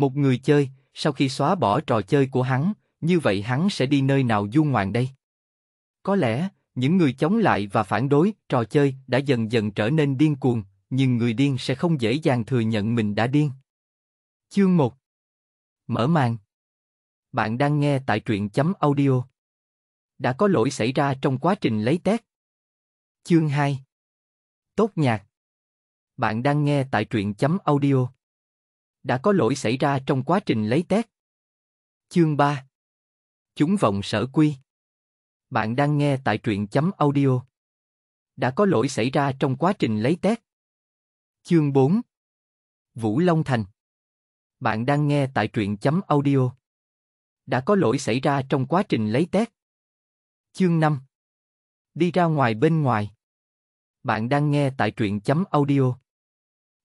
Một người chơi, sau khi xóa bỏ trò chơi của hắn, như vậy hắn sẽ đi nơi nào du ngoạn đây? Có lẽ, những người chống lại và phản đối trò chơi đã dần dần trở nên điên cuồng, nhưng người điên sẽ không dễ dàng thừa nhận mình đã điên. Chương 1 Mở màn Bạn đang nghe tại truyện chấm audio. Đã có lỗi xảy ra trong quá trình lấy test. Chương 2 Tốt nhạc Bạn đang nghe tại truyện chấm audio đã có lỗi xảy ra trong quá trình lấy test. Chương 3 Chúng vọng sở quy Bạn đang nghe tại truyện chấm audio. Đã có lỗi xảy ra trong quá trình lấy test. Chương 4 Vũ Long Thành Bạn đang nghe tại truyện chấm audio. Đã có lỗi xảy ra trong quá trình lấy test. Chương 5 Đi ra ngoài bên ngoài. Bạn đang nghe tại truyện chấm audio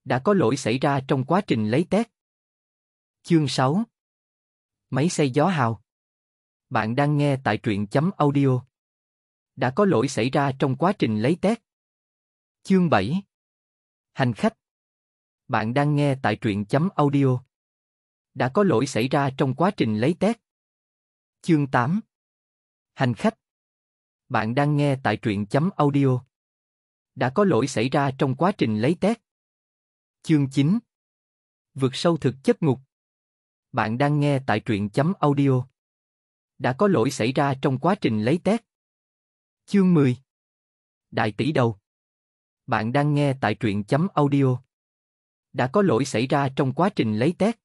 đã có lỗi xảy ra trong quá trình lấy test. Chương 6 Máy xây gió hào Bạn đang nghe tại truyện chấm audio. Đã có lỗi xảy ra trong quá trình lấy test. Chương 7 Hành khách Bạn đang nghe tại truyện chấm audio. Đã có lỗi xảy ra trong quá trình lấy test. Chương 8 Hành khách Bạn đang nghe tại truyện chấm audio. Đã có lỗi xảy ra trong quá trình lấy test. Chương 9 Vượt sâu thực chất ngục Bạn đang nghe tại truyện chấm audio. Đã có lỗi xảy ra trong quá trình lấy tét. Chương 10 Đại tỷ đầu Bạn đang nghe tại truyện chấm audio. Đã có lỗi xảy ra trong quá trình lấy tét.